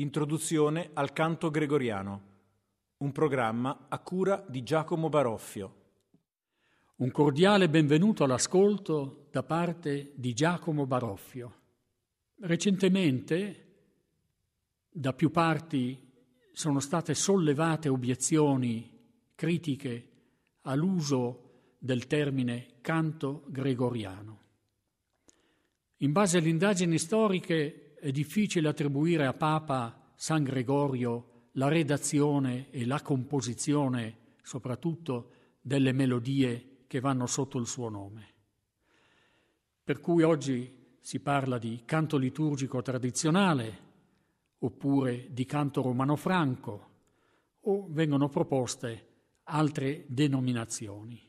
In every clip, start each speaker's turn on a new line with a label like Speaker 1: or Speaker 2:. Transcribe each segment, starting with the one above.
Speaker 1: Introduzione al canto gregoriano, un programma a cura di Giacomo Baroffio. Un cordiale benvenuto all'ascolto da parte di Giacomo Baroffio. Recentemente da più parti sono state sollevate obiezioni, critiche all'uso del termine canto gregoriano. In base alle indagini storiche è difficile attribuire a Papa San Gregorio la redazione e la composizione, soprattutto, delle melodie che vanno sotto il suo nome. Per cui oggi si parla di canto liturgico tradizionale, oppure di canto romano-franco, o vengono proposte altre denominazioni.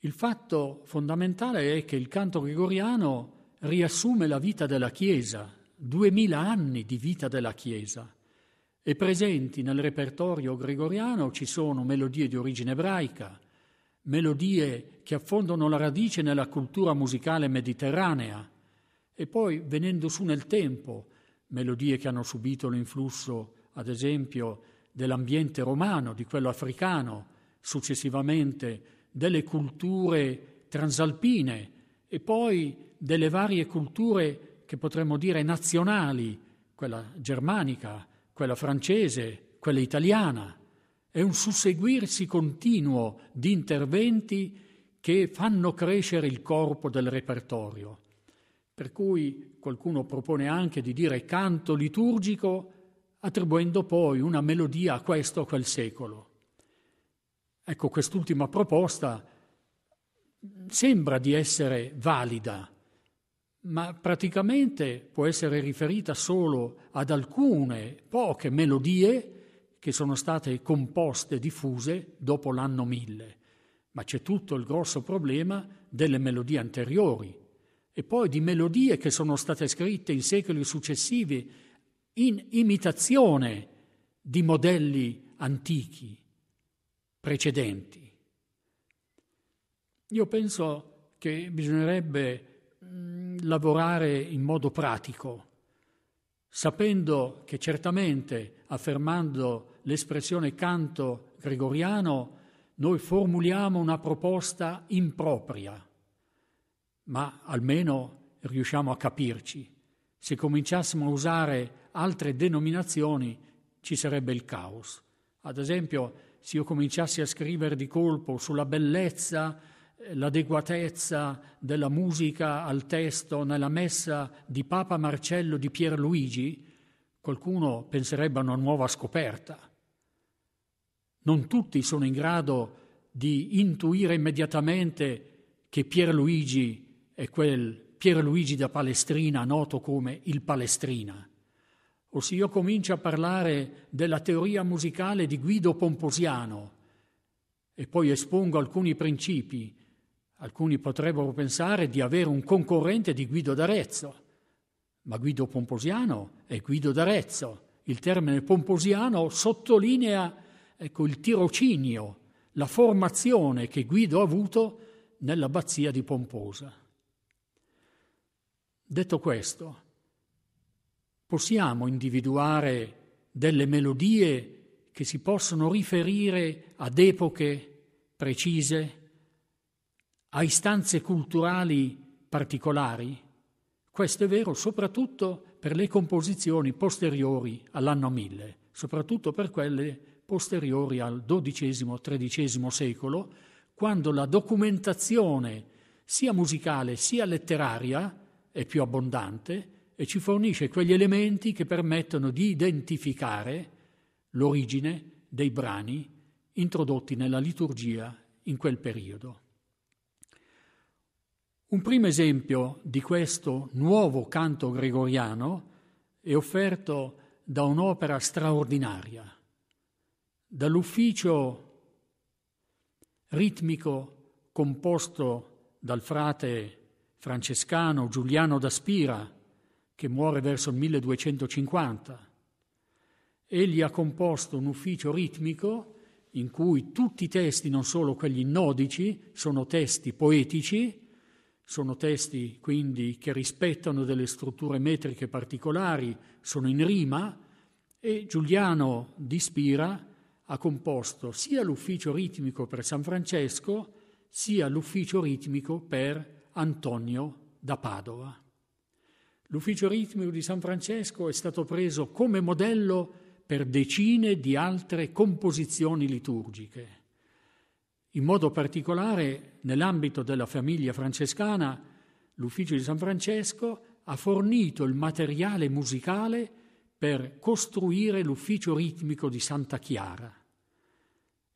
Speaker 1: Il fatto fondamentale è che il canto gregoriano riassume la vita della Chiesa, duemila anni di vita della Chiesa. E presenti nel repertorio gregoriano ci sono melodie di origine ebraica, melodie che affondano la radice nella cultura musicale mediterranea e poi venendo su nel tempo, melodie che hanno subito l'influsso, ad esempio, dell'ambiente romano, di quello africano, successivamente delle culture transalpine e poi delle varie culture che potremmo dire nazionali, quella germanica, quella francese, quella italiana. È un susseguirsi continuo di interventi che fanno crescere il corpo del repertorio. Per cui qualcuno propone anche di dire canto liturgico, attribuendo poi una melodia a questo o a quel secolo. Ecco, quest'ultima proposta sembra di essere valida, ma praticamente può essere riferita solo ad alcune poche melodie che sono state composte e diffuse dopo l'anno 1000, ma c'è tutto il grosso problema delle melodie anteriori e poi di melodie che sono state scritte in secoli successivi in imitazione di modelli antichi precedenti. Io penso che bisognerebbe Mm, lavorare in modo pratico, sapendo che certamente, affermando l'espressione canto gregoriano, noi formuliamo una proposta impropria, ma almeno riusciamo a capirci. Se cominciassimo a usare altre denominazioni ci sarebbe il caos. Ad esempio, se io cominciassi a scrivere di colpo sulla bellezza l'adeguatezza della musica al testo nella messa di Papa Marcello di Pierluigi, qualcuno penserebbe a una nuova scoperta. Non tutti sono in grado di intuire immediatamente che Pierluigi è quel Pierluigi da Palestrina, noto come il Palestrina. O se io comincio a parlare della teoria musicale di Guido Pomposiano e poi espongo alcuni principi Alcuni potrebbero pensare di avere un concorrente di Guido d'Arezzo, ma Guido Pomposiano è Guido d'Arezzo. Il termine pomposiano sottolinea ecco, il tirocinio, la formazione che Guido ha avuto nell'abbazia di Pomposa. Detto questo, possiamo individuare delle melodie che si possono riferire ad epoche precise, a istanze culturali particolari? Questo è vero soprattutto per le composizioni posteriori all'anno 1000, soprattutto per quelle posteriori al XII-XIII secolo, quando la documentazione sia musicale sia letteraria è più abbondante e ci fornisce quegli elementi che permettono di identificare l'origine dei brani introdotti nella liturgia in quel periodo. Un primo esempio di questo nuovo canto gregoriano è offerto da un'opera straordinaria, dall'ufficio ritmico composto dal frate francescano Giuliano da Spira, che muore verso il 1250. Egli ha composto un ufficio ritmico in cui tutti i testi, non solo quelli nodici, sono testi poetici, sono testi quindi che rispettano delle strutture metriche particolari, sono in rima e Giuliano di Spira ha composto sia l'ufficio ritmico per San Francesco sia l'ufficio ritmico per Antonio da Padova. L'ufficio ritmico di San Francesco è stato preso come modello per decine di altre composizioni liturgiche. In modo particolare, nell'ambito della famiglia francescana, l'Ufficio di San Francesco ha fornito il materiale musicale per costruire l'ufficio ritmico di Santa Chiara.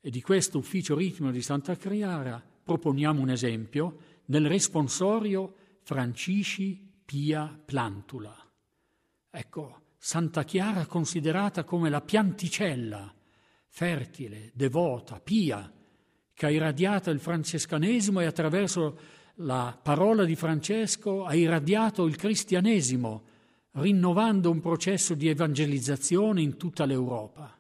Speaker 1: E di questo ufficio ritmico di Santa Chiara proponiamo un esempio nel responsorio Francisci Pia Plantula. Ecco, Santa Chiara considerata come la pianticella, fertile, devota, pia, che ha irradiato il francescanesimo e attraverso la parola di Francesco ha irradiato il cristianesimo, rinnovando un processo di evangelizzazione in tutta l'Europa.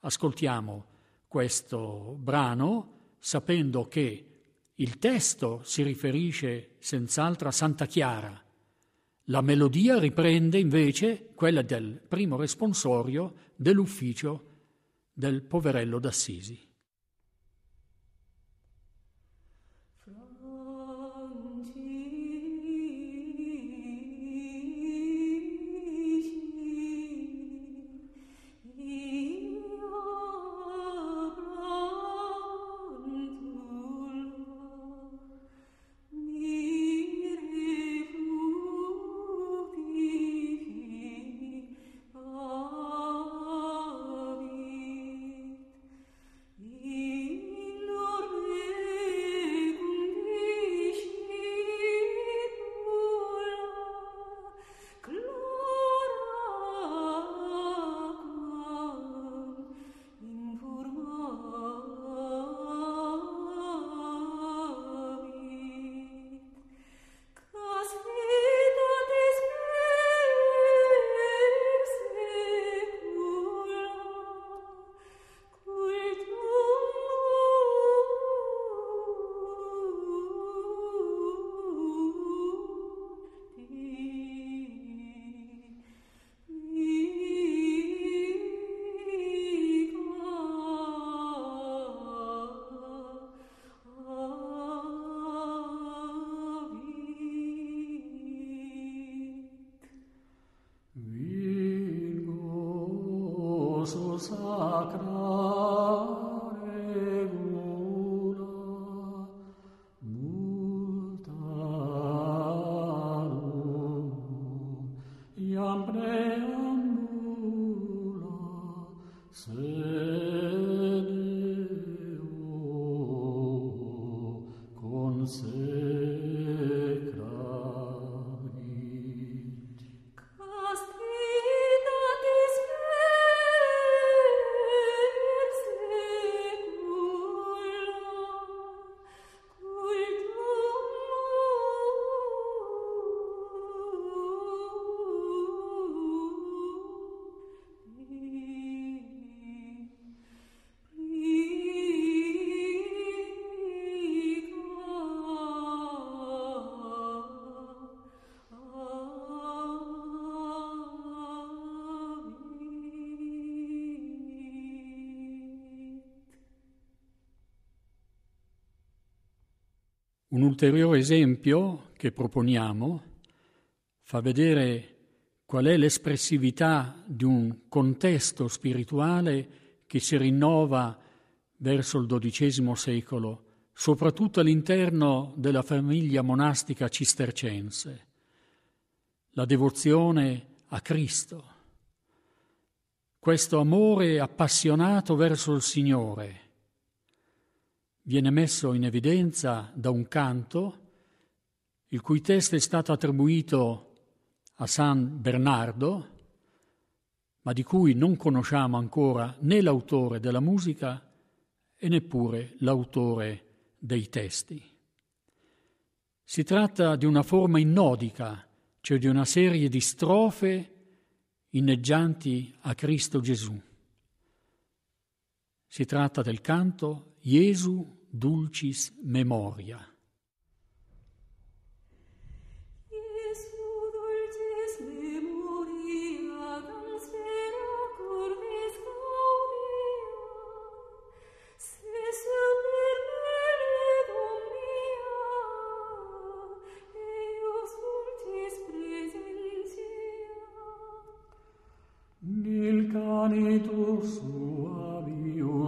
Speaker 1: Ascoltiamo questo brano sapendo che il testo si riferisce senz'altro a Santa Chiara, la melodia riprende invece quella del primo responsorio dell'ufficio del poverello d'Assisi. Un ulteriore esempio che proponiamo fa vedere qual è l'espressività di un contesto spirituale che si rinnova verso il XII secolo, soprattutto all'interno della famiglia monastica cistercense, la devozione a Cristo, questo amore appassionato verso il Signore viene messo in evidenza da un canto il cui testo è stato attribuito a San Bernardo, ma di cui non conosciamo ancora né l'autore della musica e neppure l'autore dei testi. Si tratta di una forma innodica, cioè di una serie di strofe inneggianti a Cristo Gesù. Si tratta del canto Jesu Dulcis Memoria.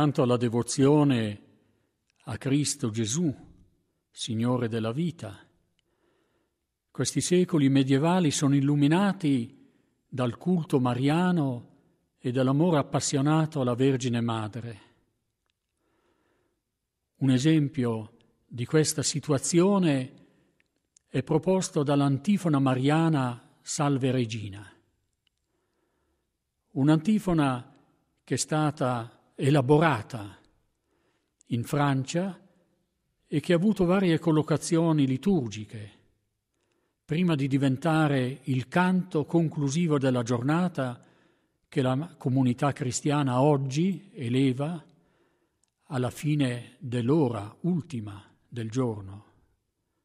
Speaker 1: accanto alla devozione a Cristo Gesù, Signore della vita, questi secoli medievali sono illuminati dal culto mariano e dall'amore appassionato alla Vergine Madre. Un esempio di questa situazione è proposto dall'antifona mariana Salve Regina, un'antifona che è stata elaborata in Francia e che ha avuto varie collocazioni liturgiche. Prima di diventare il canto conclusivo della giornata che la comunità cristiana oggi eleva alla fine dell'ora ultima del giorno,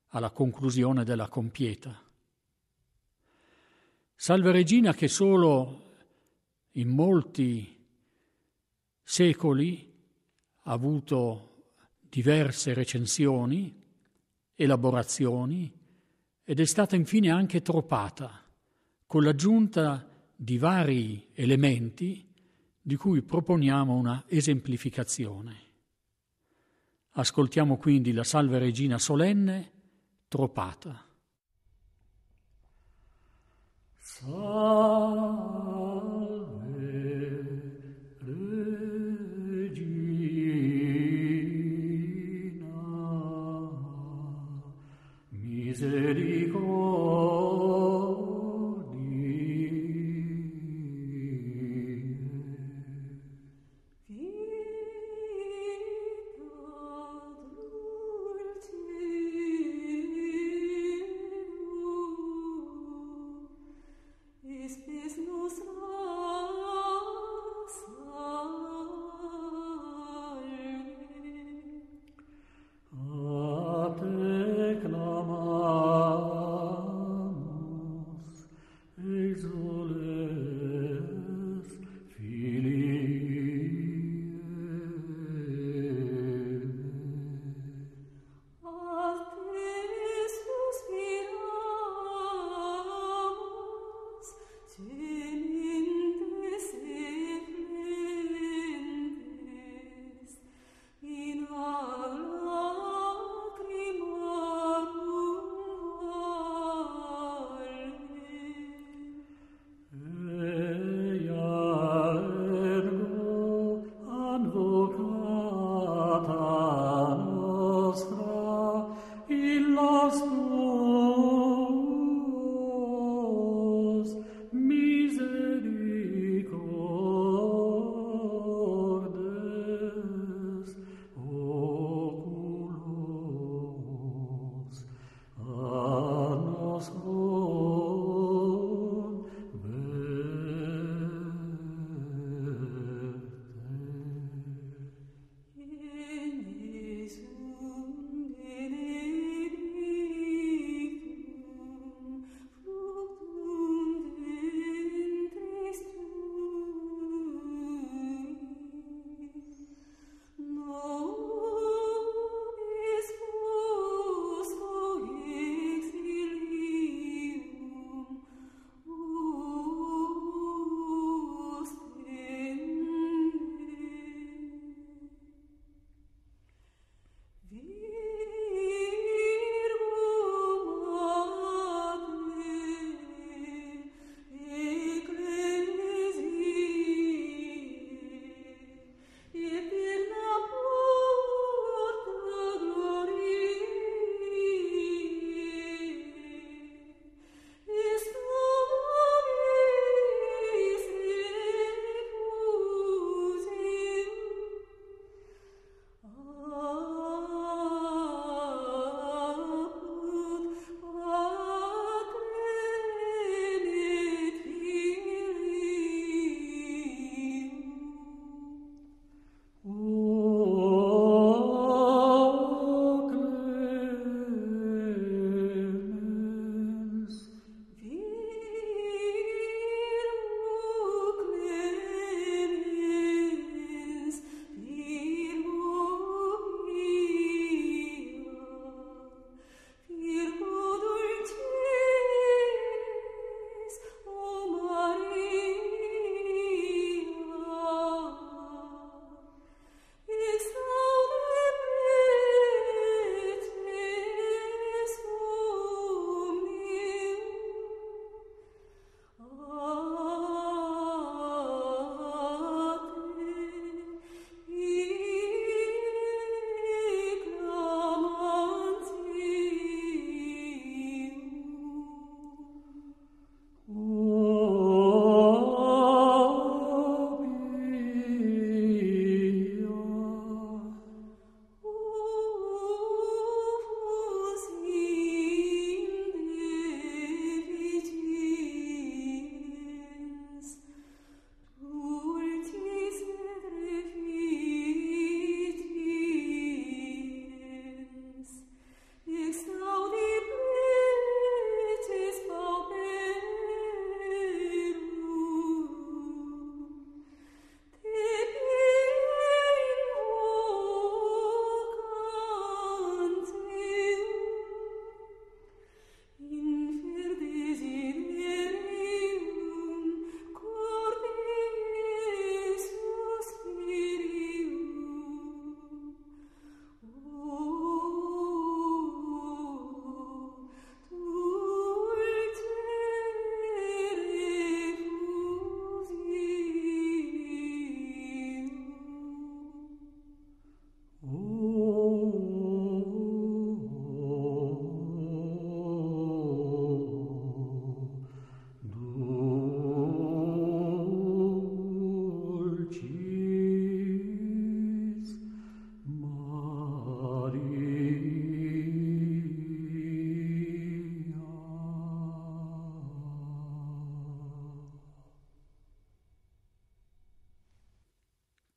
Speaker 1: alla conclusione della compieta. Salve Regina che solo in molti secoli, ha avuto diverse recensioni, elaborazioni ed è stata infine anche tropata con l'aggiunta di vari elementi di cui proponiamo una esemplificazione. Ascoltiamo quindi la Salve Regina solenne tropata.
Speaker 2: Salve.
Speaker 3: misericordia.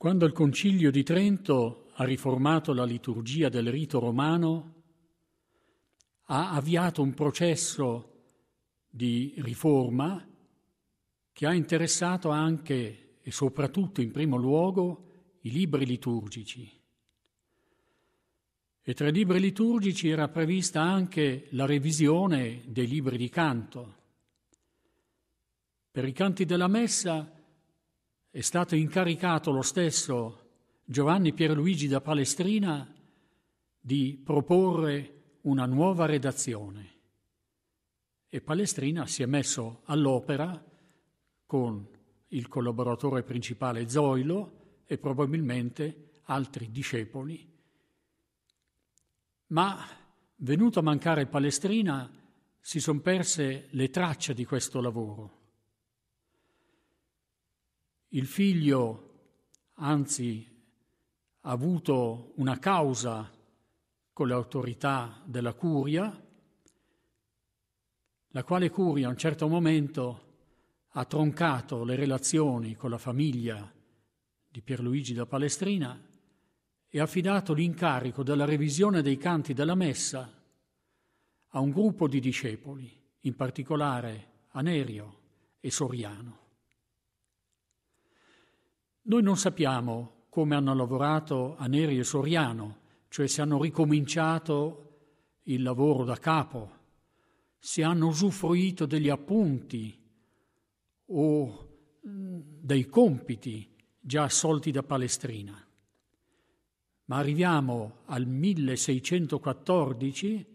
Speaker 1: Quando il Concilio di Trento ha riformato la liturgia del rito romano, ha avviato un processo di riforma che ha interessato anche e soprattutto in primo luogo i libri liturgici. E tra i libri liturgici era prevista anche la revisione dei libri di canto. Per i canti della messa è stato incaricato lo stesso Giovanni Pierluigi da Palestrina di proporre una nuova redazione e Palestrina si è messo all'opera con il collaboratore principale Zoilo e probabilmente altri discepoli. Ma venuto a mancare Palestrina si sono perse le tracce di questo lavoro il figlio, anzi, ha avuto una causa con le autorità della curia, la quale curia a un certo momento ha troncato le relazioni con la famiglia di Pierluigi da Palestrina e ha affidato l'incarico della revisione dei canti della messa a un gruppo di discepoli, in particolare a Nerio e Soriano. Noi non sappiamo come hanno lavorato Aneri e Soriano, cioè se hanno ricominciato il lavoro da capo, se hanno usufruito degli appunti o mm, dei compiti già assolti da Palestrina. Ma arriviamo al 1614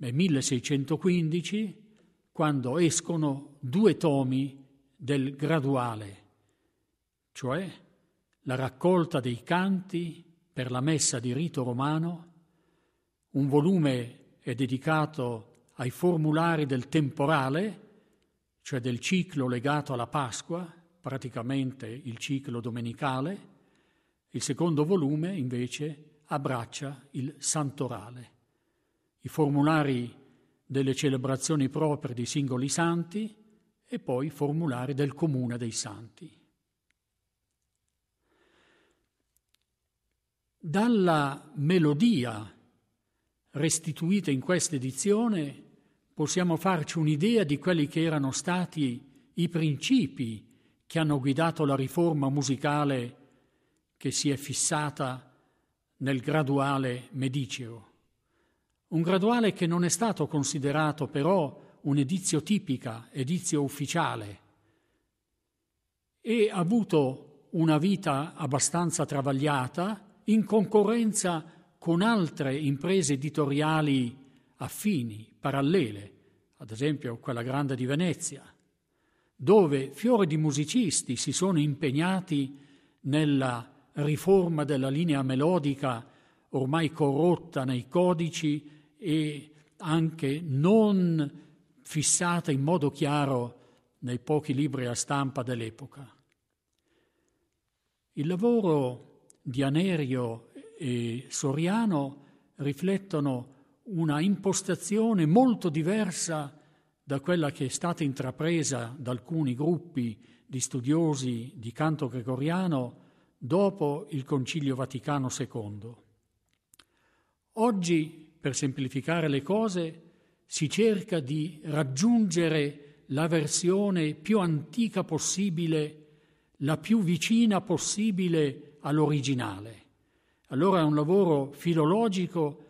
Speaker 1: e 1615 quando escono due tomi del graduale cioè la raccolta dei canti per la messa di rito romano, un volume è dedicato ai formulari del temporale, cioè del ciclo legato alla Pasqua, praticamente il ciclo domenicale, il secondo volume invece abbraccia il santorale, i formulari delle celebrazioni proprie di singoli santi e poi i formulari del comune dei santi. Dalla melodia restituita in questa edizione possiamo farci un'idea di quelli che erano stati i principi che hanno guidato la riforma musicale che si è fissata nel graduale mediceo. Un graduale che non è stato considerato però un edizio tipica, edizio ufficiale, e ha avuto una vita abbastanza travagliata, in concorrenza con altre imprese editoriali affini, parallele, ad esempio quella grande di Venezia, dove fiori di musicisti si sono impegnati nella riforma della linea melodica ormai corrotta nei codici e anche non fissata in modo chiaro nei pochi libri a stampa dell'epoca. Il lavoro di Anerio e Soriano riflettono una impostazione molto diversa da quella che è stata intrapresa da alcuni gruppi di studiosi di canto gregoriano dopo il Concilio Vaticano II. Oggi, per semplificare le cose, si cerca di raggiungere la versione più antica possibile, la più vicina possibile all'originale. Allora è un lavoro filologico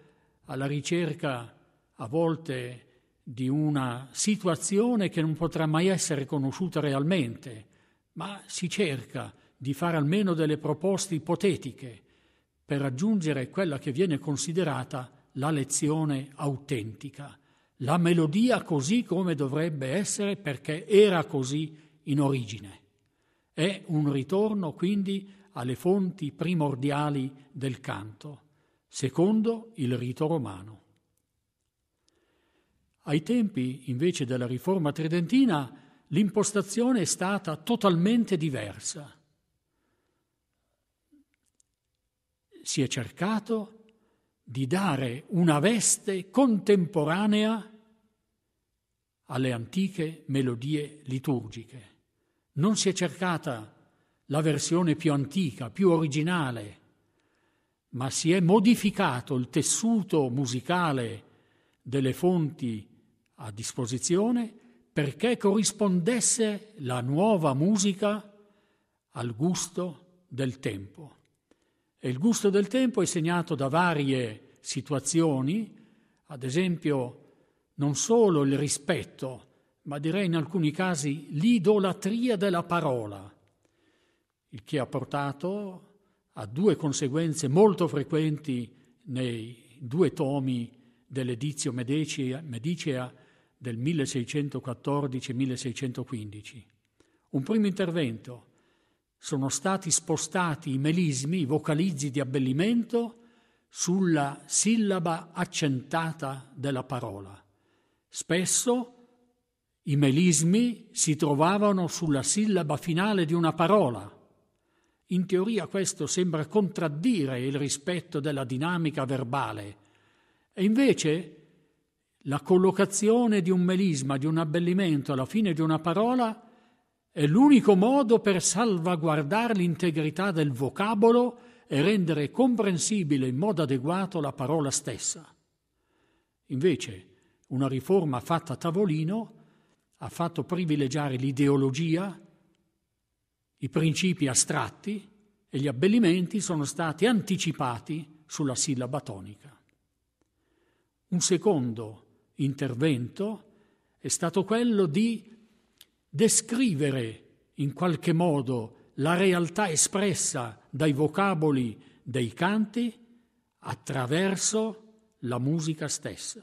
Speaker 1: alla ricerca a volte di una situazione che non potrà mai essere conosciuta realmente, ma si cerca di fare almeno delle proposte ipotetiche per raggiungere quella che viene considerata la lezione autentica, la melodia così come dovrebbe essere perché era così in origine. È un ritorno quindi alle fonti primordiali del canto, secondo il rito romano. Ai tempi invece della Riforma tridentina l'impostazione è stata totalmente diversa. Si è cercato di dare una veste contemporanea alle antiche melodie liturgiche. Non si è cercata la versione più antica, più originale, ma si è modificato il tessuto musicale delle fonti a disposizione perché corrispondesse la nuova musica al gusto del tempo. E il gusto del tempo è segnato da varie situazioni, ad esempio non solo il rispetto, ma direi in alcuni casi l'idolatria della parola il che ha portato a due conseguenze molto frequenti nei due tomi dell'edizio Medicea, Medicea del 1614-1615. Un primo intervento. Sono stati spostati i melismi, i vocalizzi di abbellimento, sulla sillaba accentata della parola. Spesso i melismi si trovavano sulla sillaba finale di una parola in teoria questo sembra contraddire il rispetto della dinamica verbale e invece la collocazione di un melisma, di un abbellimento alla fine di una parola è l'unico modo per salvaguardare l'integrità del vocabolo e rendere comprensibile in modo adeguato la parola stessa. Invece, una riforma fatta a tavolino ha fatto privilegiare l'ideologia i principi astratti e gli abbellimenti sono stati anticipati sulla sillaba tonica. Un secondo intervento è stato quello di descrivere in qualche modo la realtà espressa dai vocaboli dei canti attraverso la musica stessa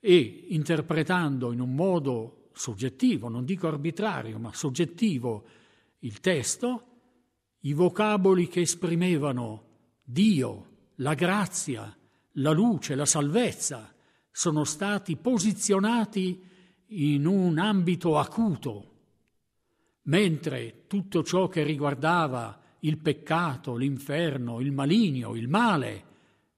Speaker 1: e interpretando in un modo soggettivo, non dico arbitrario, ma soggettivo il testo, i vocaboli che esprimevano Dio, la grazia, la luce, la salvezza, sono stati posizionati in un ambito acuto, mentre tutto ciò che riguardava il peccato, l'inferno, il maligno, il male,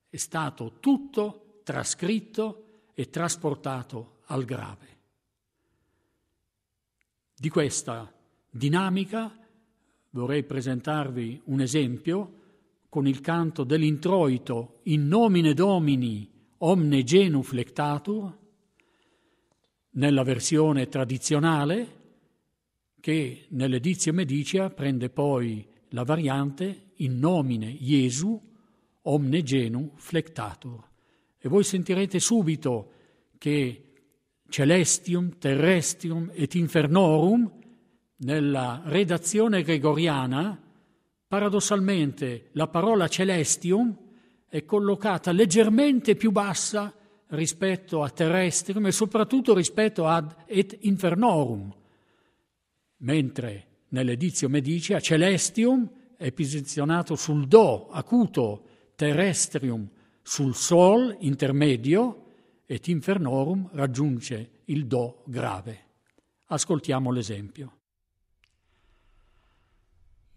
Speaker 1: è stato tutto trascritto e trasportato al grave. Di questa dinamica, vorrei presentarvi un esempio con il canto dell'introito In nomine Domini omne genu flectatur, nella versione tradizionale, che nell'edizia medicia prende poi la variante In nomine Jesu omne genu flectatur. E voi sentirete subito che celestium, terrestium et infernorum nella redazione gregoriana, paradossalmente, la parola celestium è collocata leggermente più bassa rispetto a terrestrium e soprattutto rispetto ad et infernorum, mentre nell'edizio Medicea celestium è posizionato sul do acuto, terrestrium sul sol intermedio et infernorum raggiunge il do grave. Ascoltiamo l'esempio.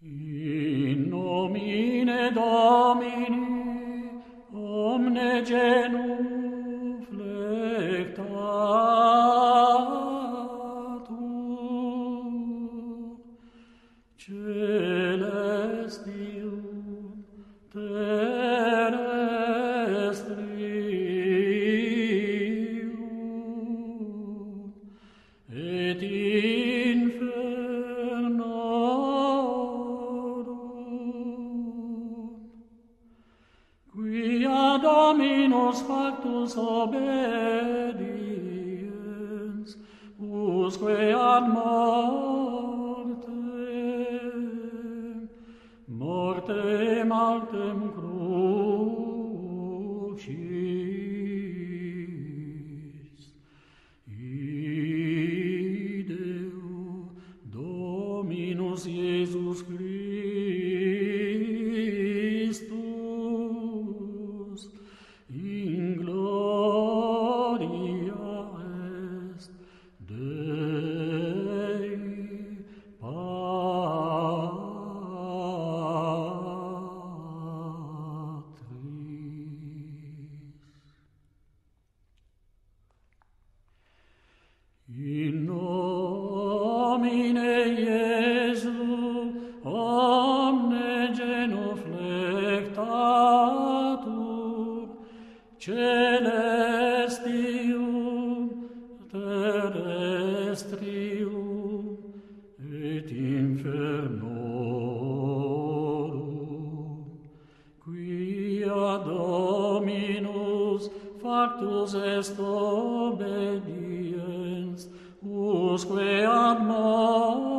Speaker 1: In nomine Domini
Speaker 3: omnes genuflecta whose obedience, usque ad Dominus, factus est obediens, usque ad mor.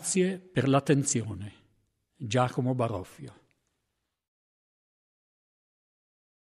Speaker 1: Grazie per l'attenzione. Giacomo Baroffio.